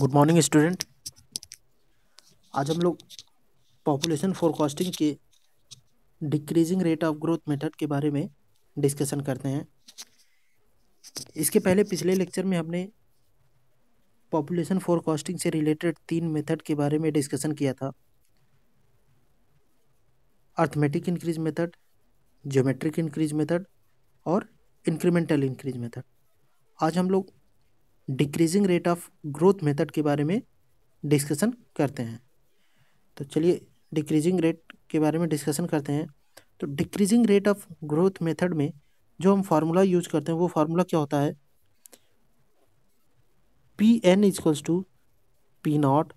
good morning student आज हम लोग पॉपुलेशन फोरकास्टिंग के decreasing rate of growth method के बारे में डिस्कशन करते हैं इसके पहले पिछले लेक्चर में हमने पॉपुलेशन फोरकास्टिंग से रिलेटेड तीन मेथड के बारे में डिस्कशन किया था arithmetic increase method geometric increase method और इंक्रीमेंटल इंक्रीज मेथड आज हम लोग decreasing rate of growth method के बारे में डिस्कशन करते हैं तो चलिए डिक्रीजिंग रेट के बारे में डिस्कशन करते हैं तो decreasing rate of growth method में जो हम फार्मूला यूज करते हैं वो फार्मूला क्या होता है P N equals to P naught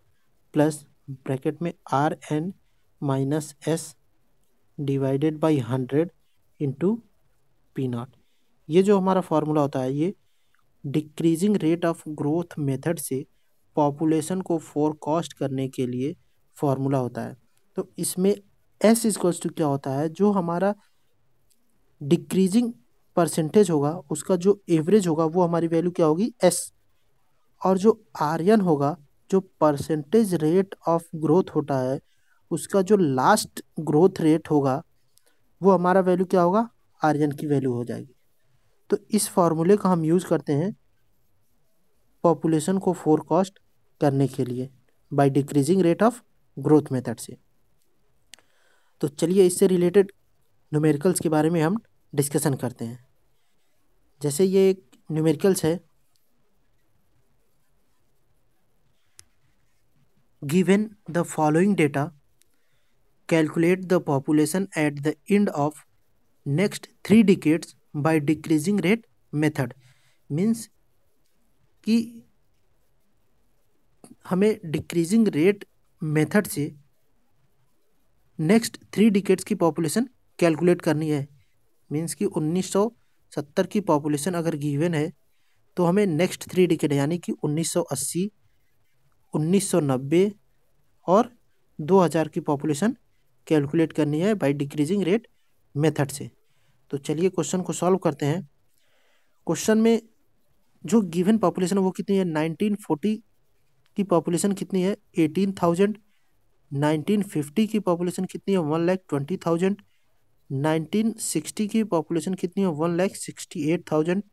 plus bracket में R N minus S divided by hundred into P naught ये जो हमारा फार्मूला होता है ये decreasing rate of growth method से पॉपुलेशन को फोरकास्ट करने के लिए फॉर्मूला होता है तो इसमें एस इजक्वल्स टू क्या होता है जो हमारा डिक्रीजिंग परसेंटेज होगा उसका जो एवरेज होगा वो हमारी वैल्यू क्या होगी एस और जो आर्यन होगा जो परसेंटेज रेट ऑफ ग्रोथ होता है उसका जो लास्ट ग्रोथ रेट होगा वो हमारा वैल्यू क्या होगा आर्यन की वैल्यू हो जाएगी तो इस फार्मूले का हम यूज़ करते हैं पॉपुलेशन को फोरकास्ट करने के लिए by decreasing rate of growth method से तो चलिए इससे रिलेटेड न्यूमेरिकल्स के बारे में हम डिस्कशन करते हैं जैसे ये एक न्यूमेरिकल्स है given the following data calculate the population at the end of next three decades by decreasing rate method means कि हमें डिक्रीजिंग रेट मेथड से नेक्स्ट थ्री डिकेट्स की पॉपुलेशन कैलकुलेट करनी है मीन्स कि 1970 की पॉपुलेशन अगर गिवन है तो हमें नेक्स्ट थ्री डिकेट यानी कि 1980, 1990 और 2000 की पॉपुलेशन कैलकुलेट करनी है बाय डिक्रीजिंग रेट मेथड से तो चलिए क्वेश्चन को सॉल्व करते हैं क्वेश्चन में जो गिवन पॉपुलेशन वो कितनी है 1940 की पॉपुलेशन कितनी है 18,000 1950 की पॉपुलेशन कितनी है one lakh twenty thousand nineteen sixty की पॉपुलेशन कितनी है one lakh sixty eight thousand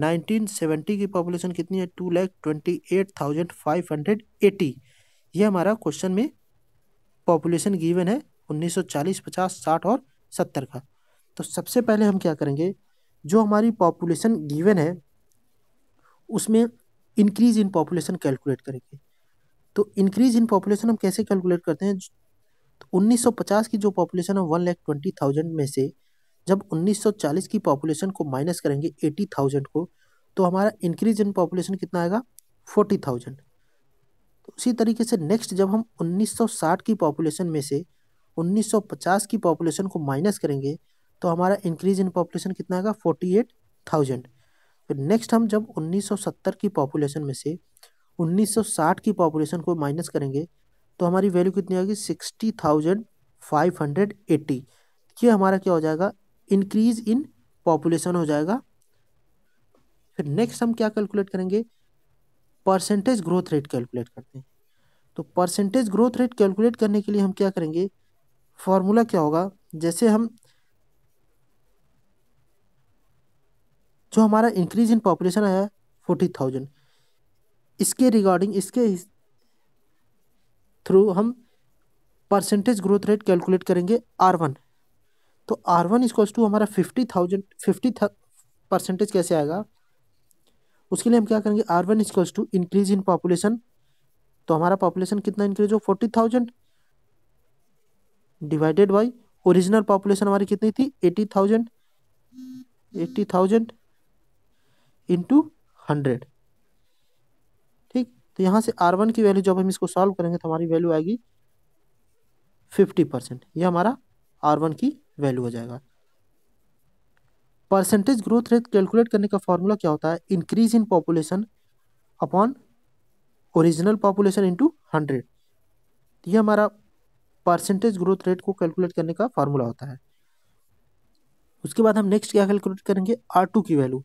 nineteen seventy की पॉपुलेशन कितनी है two lakh twenty eight thousand five hundred eighty ये हमारा क्वेश्चन में पॉपुलेशन गिवन है उन्नीस सौ चालीस पचास साठ और सत्तर का तो सबसे पहले हम क्या करेंगे जो हमारी पॉपुलेशन गिवन है उसमें इंक्रीज इन पॉपुलेशन कैलकुलेट करेंगे तो इंक्रीज इन पॉपुलेशन हम कैसे कैलकुलेट करते हैं तो 1950 की जो पॉपुलेशन है वन लैख ट्वेंटी थाउजेंड में से जब 1940 की पॉपुलेशन को माइनस करेंगे एटी थाउजेंड को तो हमारा इंक्रीज इन पॉपुलेशन कितना आएगा फोर्टी थाउजेंड तो उसी तरीके से नेक्स्ट जब हम 1960 की पॉपुलेशन में से 1950 की पॉपुलेशन को माइनस करेंगे तो हमारा इंक्रीज इन पॉपुलेशन कितना आएगा 48,000 एट थाउजेंड फिर तो नेक्स्ट हम जब 1970 की पॉपुलेशन में से 1960 की पॉपुलेशन को माइनस करेंगे तो हमारी वैल्यू कितनी आएगी sixty thousand five hundred eighty ये हमारा क्या हो जाएगा इंक्रीज इन पॉपुलेशन हो जाएगा फिर नेक्स्ट हम क्या कैलकुलेट करेंगे परसेंटेज ग्रोथ रेट कैलकुलेट करते हैं तो परसेंटेज ग्रोथ रेट कैलकुलेट करने के लिए हम क्या करेंगे फॉर्मूला क्या होगा जैसे हम जो हमारा इंक्रीज इन पॉपुलेशन है फोर्टी थाउजेंड इसके रिगार्डिंग इसके थ्रू हम परसेंटेज ग्रोथ रेट कैलकुलेट करेंगे आर वन तो आर वन इज टू हमारा फिफ्टी थाउजेंड फिफ्टी परसेंटेज कैसे आएगा उसके लिए हम क्या करेंगे R one is to increase in population तो हमारा पॉपुलेशन कितना इंक्रीज हो forty thousand divided by original population हमारी कितनी थी eighty thousand eighty thousand into hundred ठीक तो यहाँ से आर वन की वैल्यू जब हम इसको सॉल्व करेंगे तो हमारी वैल्यू आएगी फिफ्टी परसेंट ये हमारा आर वन की वैल्यू हो जाएगा परसेंटेज ग्रोथ रेट कैलकुलेट करने का फॉर्मूला क्या होता है increase in population upon original population into hundred यह हमारा परसेंटेज ग्रोथ रेट को कैलकुलेट करने का फार्मूला होता है उसके बाद हम नेक्स्ट क्या कैलकुलेट करेंगे आर टू की वैल्यू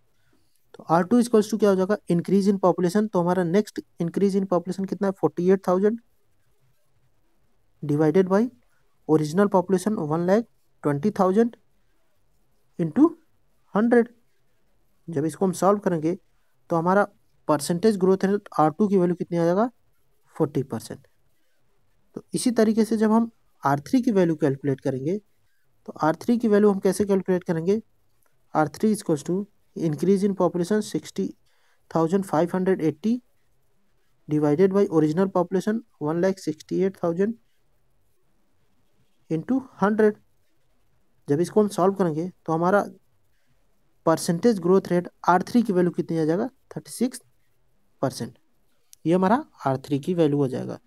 तो आर टू इक्वल्स टू क्या हो जाएगा इंक्रीज इन पॉपुलेशन तो हमारा नेक्स्ट इंक्रीज इन पॉपुलेशन कितना है forty eight thousand divided by original population one lakh twenty thousand into hundred जब इसको हम सॉल्व करेंगे तो हमारा परसेंटेज ग्रोथ है आर टू की वैल्यू कितनी आ जाएगा फोर्टी परसेंट तो इसी तरीके से जब हम आर थ्री की वैल्यू कैलकुलेट करेंगे तो आर थ्री की वैल्यू हम कैसे कैलकुलेट करेंगे R three equals to increase in population sixty thousand five hundred eighty divided by original population one lakh sixty eight thousand into hundred जब इसको हम सॉल्व करेंगे तो हमारा percentage growth rate R three की वैल्यू कितनी आ जाएगा थर्टी सिक्स परसेंट ये हमारा आर थ्री की वैल्यू हो जाएगा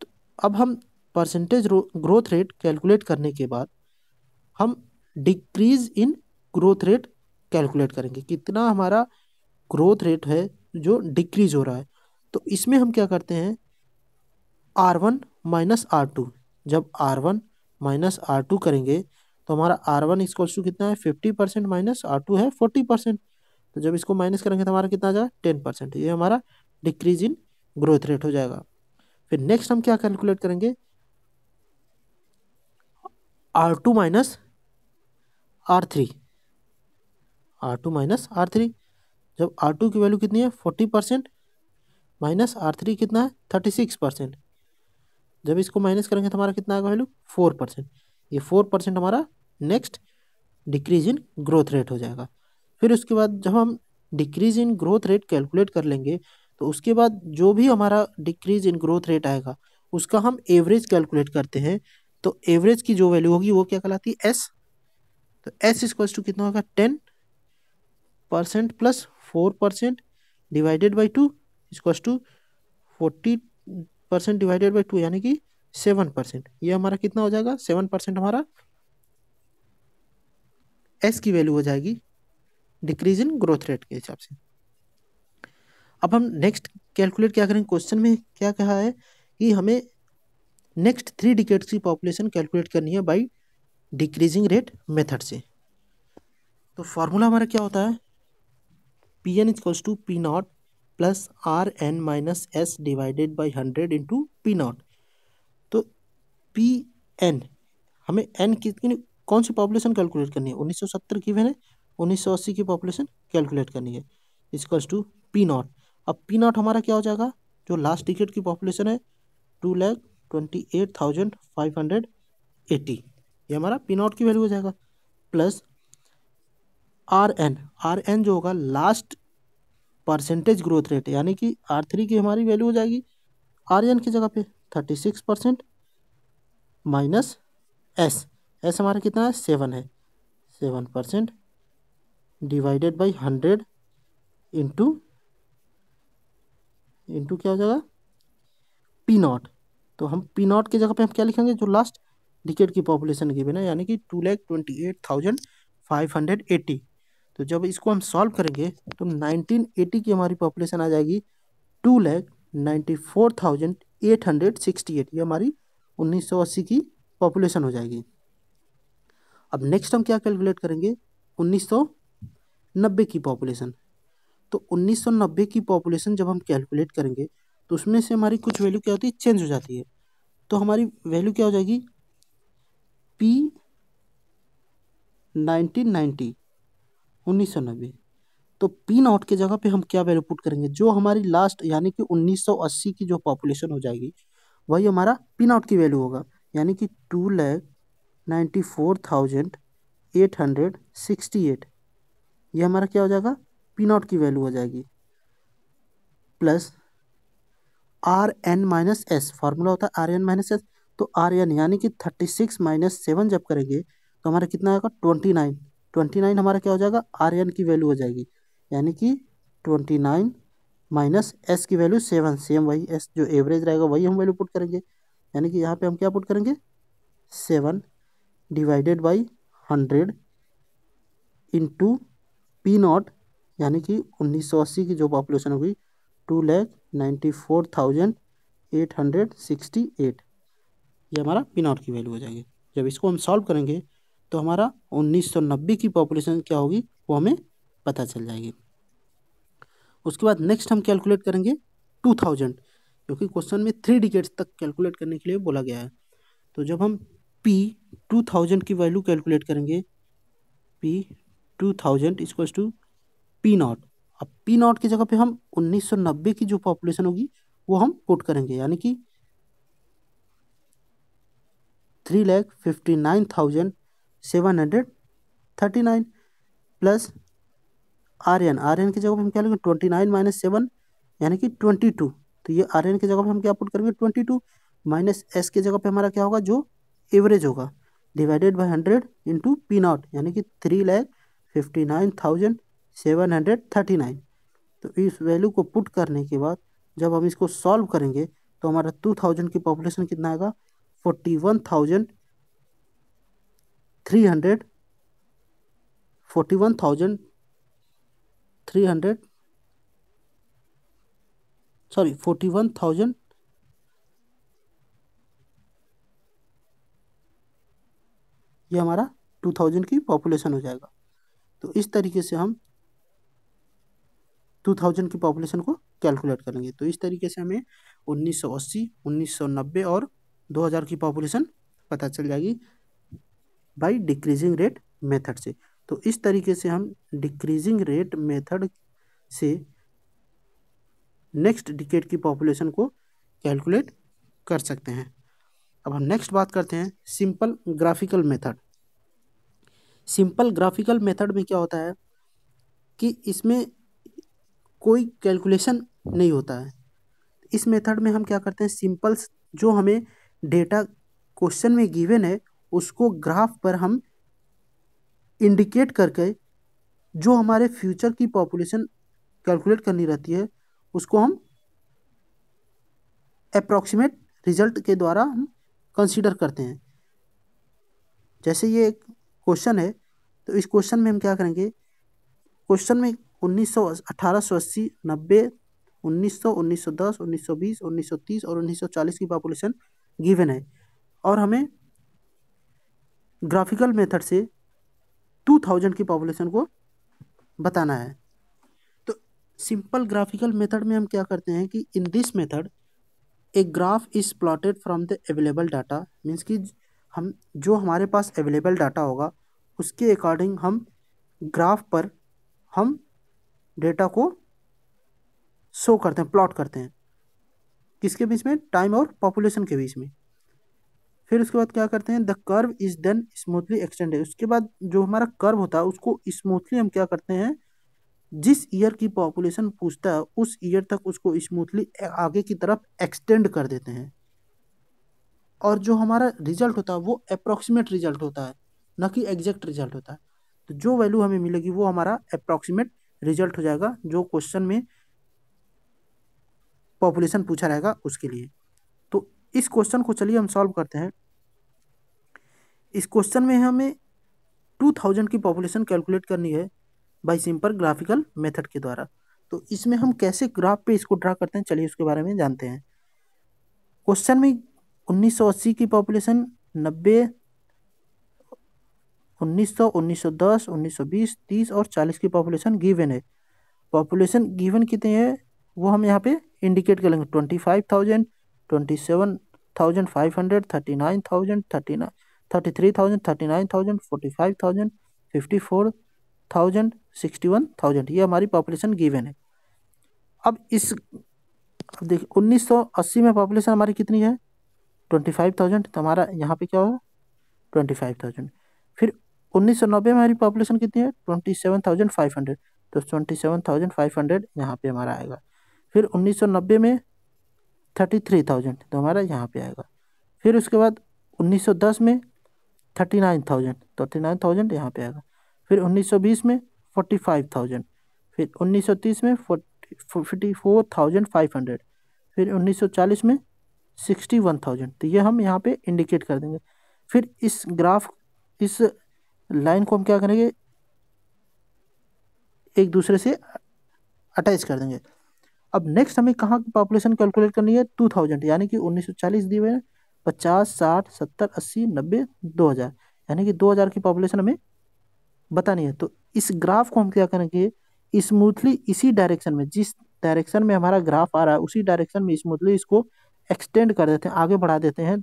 तो अब हम परसेंटेज ग्रोथ रेट कैलकुलेट करने के बाद हम decrease in growth rate calculate करेंगे कितना हमारा ग्रोथ रेट है जो डिक्रीज हो रहा है तो इसमें हम क्या करते हैं R one minus R two जब R one minus R two करेंगे तो हमारा आर वन इक्वल्स टू कितना है fifty percent minus R two है फोर्टी परसेंट तो जब इसको माइनस करेंगे तो हमारा कितना आ जाएगा टेन परसेंट ये हमारा डिक्रीज इन ग्रोथ रेट हो जाएगा फिर नेक्स्ट हम क्या कैलकुलेट करेंगे R two minus R three R two minus R three जब आर टू की वैल्यू कितनी है forty percent minus R three कितना है थर्टी सिक्स परसेंट जब इसको माइनस करेंगे तो हमारा कितना आएगा वैल्यू फोर परसेंट ये फोर परसेंट हमारा next decrease in growth rate हो जाएगा फिर उसके बाद जब हम decrease in growth rate calculate कर लेंगे तो उसके बाद जो भी हमारा डिक्रीज इन ग्रोथ रेट आएगा उसका हम एवरेज कैलकुलेट करते हैं तो एवरेज की जो वैल्यू होगी वो क्या कहलाती है एस तो एस इक्वल्स टू कितना होगा ten percent plus four percent divided by two इसको to forty percent divided by two यानी कि सेवन परसेंट ये हमारा कितना हो जाएगा सेवन परसेंट हमारा एस की वैल्यू हो जाएगी डिक्रीज इन ग्रोथ रेट के हिसाब से अब हम नेक्स्ट कैलकुलेट क्या करेंगे क्वेश्चन में क्या कहा है कि हमें नेक्स्ट थ्री डिकेट्स की पॉपुलेशन कैलकुलेट करनी है बाई डिक्रीजिंग रेट मेथड से तो फार्मूला हमारा क्या होता है P N equals to P naught plus R N minus S divided by hundred into P naught तो पी एन हमें एन कितनी कौन सी पॉपुलेशन कैलकुलेट करनी है उन्नीस सौ सत्तर की है उन्नीस सौ अस्सी की पॉपुलेशन कैलकुलेट करनी है इजक्वल्स टू पी नॉट अब पी नॉट हमारा क्या हो जाएगा जो लास्ट टिकट की पॉपुलेशन है two lakh twenty eight thousand five hundred eighty ये हमारा पी नॉट की वैल्यू हो जाएगा plus R N R N जो होगा लास्ट परसेंटेज ग्रोथ रेट यानी कि आर थ्री की हमारी वैल्यू हो जाएगी आर एन की जगह पे thirty six percent minus S S हमारा कितना है सेवन है seven percent divided by hundred into into क्या हो जाएगा पी नॉट तो हम पी नॉट की जगह पे हम क्या लिखेंगे जो लास्ट डिकेट की पॉपुलेशन की बिना यानी कि two lakh twenty eight thousand five hundred eighty तो जब इसको हम सॉल्व करेंगे तो 1980 की हमारी पॉपुलेशन आ जाएगी two lakh ninety four thousand eight hundred sixty eight ये हमारी 1980 की पॉपुलेशन हो जाएगी अब नेक्स्ट हम क्या कैलकुलेट करेंगे 1990 की पॉपुलेशन तो 1990 की पॉपुलेशन जब हम कैलकुलेट करेंगे तो उसमें से हमारी कुछ वैल्यू क्या होती है चेंज हो जाती है तो हमारी वैल्यू क्या हो जाएगी पी नाइनटीन नाइन्टी उन्नीस सौ नब्बे तो पी नॉट की जगह पे हम क्या वैल्यू पुट करेंगे जो हमारी लास्ट यानी कि 1980 की जो पॉपुलेशन हो जाएगी वही हमारा पी नॉट की वैल्यू होगा यानी कि two lakh ninety four thousand eight hundred sixty eight ये हमारा क्या हो जाएगा पी नॉट की वैल्यू हो जाएगी plus R N minus S formula होता है आर एन माइनस एस तो आर एन यानी कि थर्टी सिक्स माइनस सेवन जब करेंगे तो हमारा कितना आएगा ट्वेंटी नाइन ट्वेंटी नाइन हमारा क्या हो जाएगा आर एन की वैल्यू हो जाएगी यानी कि ट्वेंटी नाइन माइनस एस की वैल्यू सेवन सेम वही एस जो एवरेज रहेगा वही हम वैल्यू पुट करेंगे यानी कि यहाँ पे हम क्या पुट करेंगे seven divided by hundred into P naught यानी कि उन्नीस सौ अस्सी की जो पॉपुलेशन हुई two lakh ninety four thousand eight hundred sixty eight ये हमारा पी नॉट की वैल्यू हो जाएगी जब इसको हम सॉल्व करेंगे तो हमारा 1990 की पॉपुलेशन क्या होगी वो हमें पता चल जाएगी उसके बाद नेक्स्ट हम कैलकुलेट करेंगे 2000 क्योंकि क्वेश्चन में थ्री डिकेट्स तक कैलकुलेट करने के लिए बोला गया है तो जब हम पी 2000 की वैल्यू कैलकुलेट करेंगे P 2000 is to P naught अब पी नॉट की जगह पे हम 1990 की जो पॉपुलेशन होगी वो हम कोट करेंगे यानी कि three lakh fifty nine thousand seven hundred thirty nine plus R N R N की जगह पर हम क्या लेंगे ट्वेंटी नाइन माइनस सेवन यानी कि ट्वेंटी टू तो ये आर एन की जगह पर हम क्या पुट करेंगे ट्वेंटी टू माइनस एस की जगह पर हमारा क्या होगा जो एवरेज होगा divided by hundred into P naught यानी कि three lakh fifty nine thousand seven hundred thirty nine तो इस वैल्यू को पुट करने के बाद जब हम इसको सॉल्व करेंगे तो हमारा टू थाउजेंड की पॉपुलेशन कितना आएगा forty one thousand three hundred forty one thousand three hundred sorry forty one thousand ये हमारा टू थाउजेंड की पॉपुलेशन हो जाएगा तो इस तरीके से हम टू थाउजेंड की पॉपुलेशन को कैलकुलेट करेंगे तो इस तरीके से हमें उन्नीस सौ अस्सी उन्नीस सौ नब्बे और दो हज़ार की पॉपुलेशन पता चल जाएगी बाई डिक्रीजिंग रेट मेथड से तो इस तरीके से हम डिक्रीजिंग रेट मेथड से नेक्स्ट डिकेट की पॉपुलेशन को कैलकुलेट कर सकते हैं अब हम नेक्स्ट बात करते हैं simple graphical method simple graphical method में क्या होता है कि इसमें कोई कैलकुलेशन नहीं होता है इस मेथड में हम क्या करते हैं सिंपल जो हमें डेटा क्वेश्चन में गिवन है उसको ग्राफ पर हम इंडिकेट करके जो हमारे फ्यूचर की पॉपुलेशन कैलकुलेट करनी रहती है उसको हम अप्रॉक्सीमेट रिजल्ट के द्वारा हम कंसीडर करते हैं जैसे ये एक क्वेश्चन है तो इस क्वेश्चन में हम क्या करेंगे क्वेश्चन में उन्नीस सौ अठारह सौ अस्सी नब्बे उन्नीस सौ उन्नीस सौ दस उन्नीस सौ बीस उन्नीस सौ तीस और उन्नीस सौ चालीस की पॉपुलेशन गिवन है और हमें ग्राफिकल मेथड से टू थाउजेंड की पॉपुलेशन को बताना है तो सिंपल ग्राफिकल मेथड में हम क्या करते हैं कि in this method a graph is plotted from the available data means कि हम जो हमारे पास अवेलेबल डाटा होगा उसके अकॉर्डिंग हम ग्राफ पर हम डेटा को शो करते हैं प्लॉट करते हैं किसके बीच में टाइम और पॉपुलेशन के बीच में फिर उसके बाद क्या करते हैं the curve is then smoothly extended उसके बाद जो हमारा कर्व होता है उसको स्मूथली हम क्या करते हैं जिस ईयर की पॉपुलेशन पूछता है उस ईयर तक उसको स्मूथली आगे की तरफ एक्सटेंड कर देते हैं और जो हमारा रिजल्ट होता है वो अप्रॉक्सीमेट रिजल्ट होता है न कि एग्जैक्ट रिजल्ट होता है तो जो वैल्यू हमें मिलेगी वो हमारा अप्रॉक्सीमेट रिजल्ट हो जाएगा जो क्वेश्चन में पॉपुलेशन पूछा रहेगा उसके लिए इस क्वेश्चन को चलिए हम सॉल्व करते हैं इस क्वेश्चन में हमें टू थाउजेंड की पॉपुलेशन कैलकुलेट करनी है बाई सिंपल ग्राफिकल मेथड के द्वारा तो इसमें हम कैसे ग्राफ पे इसको ड्रा करते हैं चलिए उसके बारे में जानते हैं क्वेश्चन में 1980 की पॉपुलेशन 90 उन्नीस 1910 1920 30 और 40 की पॉपुलेशन गिवन है पॉपुलेशन गिवन कितने है वो हम यहाँ पे इंडिकेट कर लेंगे twenty five thousand twenty seven thousand five hundred thirty nine thousand thirty nine thirty three thousand thirty nine thousand forty five thousand fifty four thousand sixty one thousand ये हमारी पॉपुलेशन गिवन है अब इस अब देखिए उन्नीस सौ अस्सी में पॉपुलेशन हमारी कितनी है ट्वेंटी फाइव थाउजेंड तो हमारा यहाँ पे क्या होगा ट्वेंटी फाइव थाउजेंड फिर उन्नीस सौ नब्बे में हमारी पॉपुलेशन कितनी है twenty seven thousand five hundred तो twenty seven thousand five hundred यहाँ पे हमारा आएगा फिर उन्नीस सौ नब्बे में थर्टी थ्री थाउजेंड तो हमारा यहाँ पे आएगा फिर उसके बाद उन्नीस सौ दस में थर्टी नाइन थाउजेंड तो थर्टी नाइन थाउजेंड यहाँ पे आएगा फिर उन्नीस सौ बीस में फोर्टी फाइव थाउजेंड फिर उन्नीस सौ तीस में forty fifty four thousand five hundred फिर उन्नीस सौ चालीस में सिक्सटी वन थाउजेंड तो ये हम यहाँ पे इंडिकेट कर देंगे फिर इस ग्राफ इस लाइन को हम क्या करेंगे एक दूसरे से अटैच कर देंगे अब नेक्स्ट हमें कहाँ की पॉपुलेशन कैलकुलेट करनी है टू थाउजेंड यानी कि उन्नीस सौ चालीस दिए हुए पचास साठ सत्तर अस्सी नब्बे दो हज़ार यानी कि दो हज़ार की पॉपुलेशन हमें बतानी है तो इस ग्राफ को हम क्या करेंगे स्मूथली इसी डायरेक्शन में जिस डायरेक्शन में हमारा ग्राफ आ रहा है उसी डायरेक्शन में स्मूथली इसको एक्सटेंड कर देते हैं आगे बढ़ा देते हैं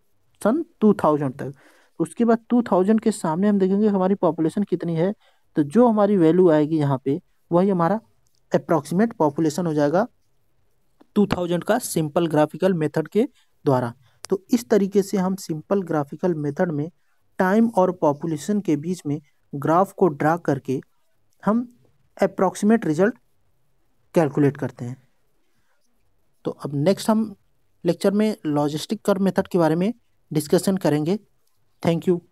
सन टू थाउजेंड तक तो उसके बाद टू थाउजेंड के सामने हम देखेंगे हमारी पॉपुलेशन कितनी है तो जो हमारी वैल्यू आएगी यहाँ पे वही हमारा अप्रॉक्सीमेट पॉपुलेशन हो जाएगा टू थाउजेंड का सिंपल ग्राफिकल मेथड के द्वारा तो इस तरीके से हम सिंपल ग्राफिकल मेथड में टाइम और पॉपुलेशन के बीच में ग्राफ को ड्रा करके हम अप्रॉक्सीमेट रिजल्ट कैलकुलेट करते हैं तो अब नेक्स्ट हम लेक्चर में लॉजिस्टिक कर मेथड के बारे में डिस्कशन करेंगे थैंक यू